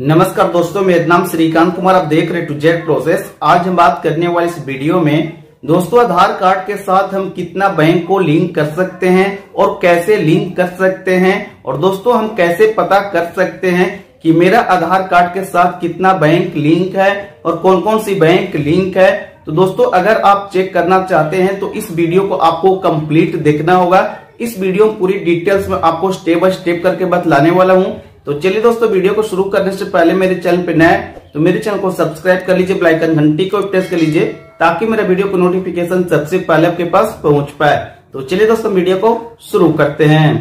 नमस्कार दोस्तों मेरा नाम श्रीकांत कुमार आप देख रहे टू जेड प्रोसेस आज हम बात करने वाले इस वीडियो में दोस्तों आधार कार्ड के साथ हम कितना बैंक को लिंक कर सकते हैं और कैसे लिंक कर सकते हैं और दोस्तों हम कैसे पता कर सकते हैं कि मेरा आधार कार्ड के साथ कितना बैंक लिंक है और कौन कौन सी बैंक लिंक है तो दोस्तों अगर आप चेक करना चाहते हैं तो इस वीडियो को आपको कंप्लीट देखना होगा इस वीडियो पूरी डिटेल्स में आपको स्टेप बाय स्टेप करके बतलाने वाला हूँ तो चलिए दोस्तों वीडियो को शुरू करने से पहले मेरे चैनल पे नए तो मेरे चैनल को सब्सक्राइब कर लीजिए ब्लाइकन घंटी को प्रेस कर लीजिए ताकि मेरा वीडियो को नोटिफिकेशन सबसे पहले आपके पास पहुंच पाए तो चलिए दोस्तों वीडियो को शुरू करते हैं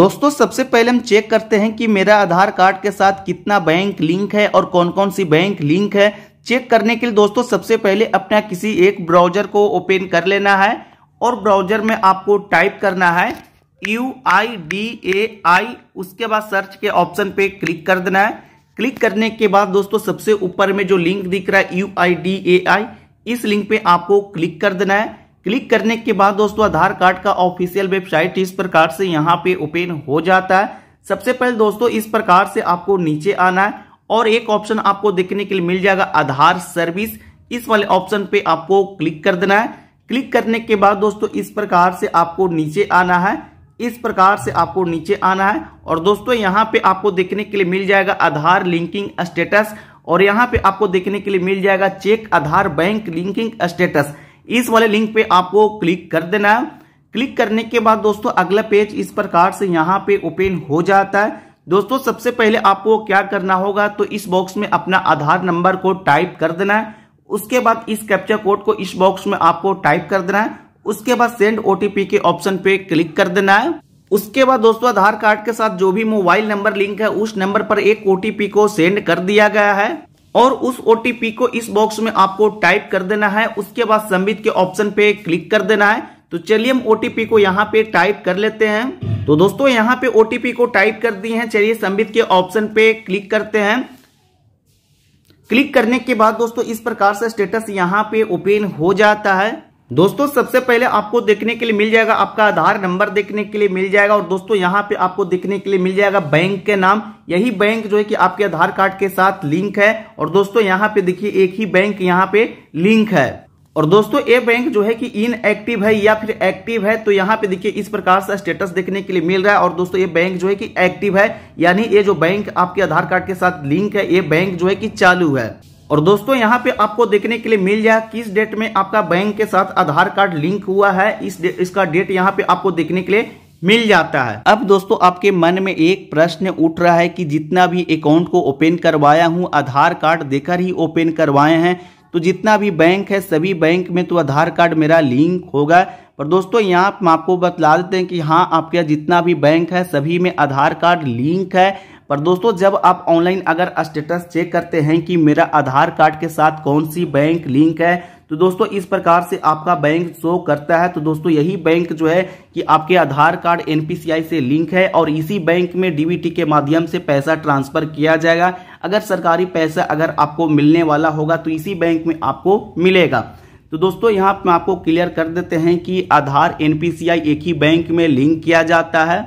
दोस्तों सबसे पहले हम चेक करते हैं कि मेरा आधार कार्ड के साथ कितना बैंक लिंक है और कौन कौन सी बैंक लिंक है चेक करने के लिए दोस्तों सबसे पहले अपना किसी एक ब्राउजर को ओपन कर लेना है और ब्राउजर में आपको टाइप करना है यू आई डी ए आई उसके बाद सर्च के ऑप्शन पे क्लिक कर देना है क्लिक करने के बाद दोस्तों सबसे ऊपर में जो लिंक दिख रहा है यू आई डी ए आई इस लिंक पे आपको क्लिक कर देना है क्लिक करने के बाद दोस्तों आधार कार्ड का ऑफिशियल वेबसाइट इस प्रकार से यहाँ पे ओपन हो जाता है सबसे पहले दोस्तों इस प्रकार से आपको नीचे आना है और एक ऑप्शन आपको देखने के लिए मिल जाएगा आधार सर्विस इस वाले ऑप्शन पे आपको क्लिक कर देना है क्लिक करने के बाद दोस्तों इस प्रकार से आपको नीचे आना है इस प्रकार से आपको नीचे आना है और दोस्तों यहाँ पे आपको देखने के लिए मिल जाएगा आधार लिंकिंग स्टेटस और यहाँ पे आपको देखने के लिए मिल जाएगा check Aadhaar bank linking status इस वाले लिंक पे आपको क्लिक कर देना है क्लिक करने के बाद दोस्तों अगला पेज इस प्रकार से यहाँ पे ओपन हो जाता है दोस्तों सबसे पहले आपको क्या करना होगा तो इस बॉक्स में अपना आधार नंबर को टाइप कर देना है उसके बाद इस कैप्चर कोड को इस बॉक्स में आपको टाइप कर देना है उसके बाद सेंड ओटीपी के ऑप्शन पे क्लिक कर देना है उसके बाद दोस्तों आधार कार्ड के साथ जो भी मोबाइल नंबर लिंक है उस नंबर पर एक ओटीपी को सेंड कर दिया गया है और उस ओटीपी को इस बॉक्स में आपको टाइप कर देना है उसके बाद संबित के ऑप्शन पे क्लिक कर देना है तो चलिए हम ओटीपी को यहाँ पे टाइप कर लेते हैं तो दोस्तों यहाँ पे ओटीपी को टाइप कर दिए हैं चलिए संबित के ऑप्शन पे क्लिक करते हैं क्लिक करने के बाद दोस्तों इस प्रकार से स्टेटस यहाँ पे ओपन हो जाता है दोस्तों सबसे पहले आपको देखने के लिए मिल जाएगा आपका आधार नंबर देखने के लिए मिल जाएगा और दोस्तों यहाँ पे आपको देखने के लिए मिल जाएगा बैंक के नाम यही बैंक जो है कि आपके आधार कार्ड के साथ लिंक है और दोस्तों यहाँ पे देखिए एक ही बैंक यहाँ पे लिंक है और दोस्तों ये बैंक जो है कि इनएक्टिव है या फिर एक्टिव है तो यहाँ पे देखिए इस प्रकार से स्टेटस देखने के लिए मिल रहा है और दोस्तों ये बैंक जो है कि एक्टिव है यानी ये जो बैंक आपके आधार कार्ड के साथ लिंक है ये बैंक जो है कि चालू है और दोस्तों यहाँ पे आपको देखने के लिए मिल जाए किस डेट में आपका बैंक के साथ आधार कार्ड लिंक हुआ है इस दे, इसका डेट यहाँ पे आपको देखने के लिए मिल जाता है अब दोस्तों आपके मन में एक प्रश्न उठ रहा है कि जितना भी अकाउंट को ओपन करवाया हूँ आधार कार्ड देकर ही ओपन करवाए हैं तो जितना भी बैंक है सभी बैंक में तो आधार कार्ड मेरा लिंक होगा पर दोस्तों यहाँ आपको बतला देते हैं कि हाँ आपके जितना भी बैंक है सभी में आधार कार्ड लिंक है पर दोस्तों जब आप ऑनलाइन अगर स्टेटस चेक करते हैं कि मेरा आधार कार्ड के साथ कौन सी बैंक लिंक है तो दोस्तों इस प्रकार से आपका बैंक शो करता है तो दोस्तों यही बैंक जो है कि आपके आधार कार्ड एनपीसीआई से लिंक है और इसी बैंक में डीबीटी के माध्यम से पैसा ट्रांसफर किया जाएगा अगर सरकारी पैसा अगर आपको मिलने वाला होगा तो इसी बैंक में आपको मिलेगा तो दोस्तों यहाँ पे आपको क्लियर कर देते हैं कि आधार एनपीसीआई एक ही बैंक में लिंक किया जाता है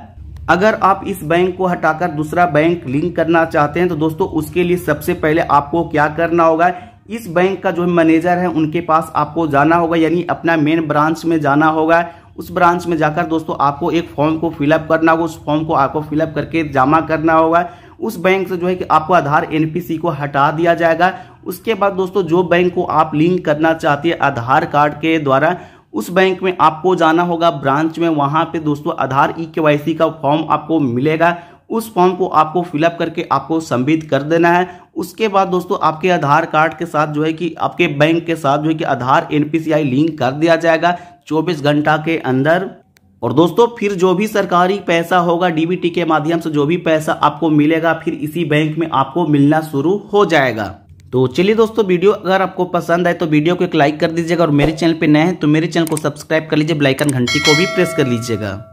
अगर आप इस बैंक को हटाकर दूसरा बैंक लिंक करना चाहते हैं तो दोस्तों उसके लिए सबसे पहले आपको क्या करना होगा इस बैंक का जो मैनेजर है उनके पास आपको जाना होगा यानी अपना मेन ब्रांच में जाना होगा उस ब्रांच में जाकर दोस्तों आपको एक फॉर्म को फिलअप करना होगा उस फॉर्म को आपको फिलअप करके जमा करना होगा उस बैंक से जो है कि आपको आधार एनपीसी को हटा दिया जाएगा उसके बाद दोस्तों जो बैंक को आप लिंक करना चाहते हैं आधार कार्ड के द्वारा उस बैंक में आपको जाना होगा ब्रांच में वहां पे दोस्तों आधार ई e के का फॉर्म आपको मिलेगा उस फॉर्म को आपको फिलअप करके आपको सबमिट कर देना है उसके बाद दोस्तों आपके आधार कार्ड के साथ जो है कि आपके बैंक के साथ जो है कि आधार एनपीसीआई लिंक कर दिया जाएगा 24 घंटा के अंदर और दोस्तों फिर जो भी सरकारी पैसा होगा डीबीटी के माध्यम से जो भी पैसा आपको मिलेगा फिर इसी बैंक में आपको मिलना शुरू हो जाएगा तो चलिए दोस्तों वीडियो अगर आपको पसंद आए तो वीडियो को एक लाइक कर दीजिएगा और मेरे चैनल पर नए हैं तो मेरे चैनल को सब्सक्राइब कर लीजिए ब्लाइकन घंटी को भी प्रेस कर लीजिएगा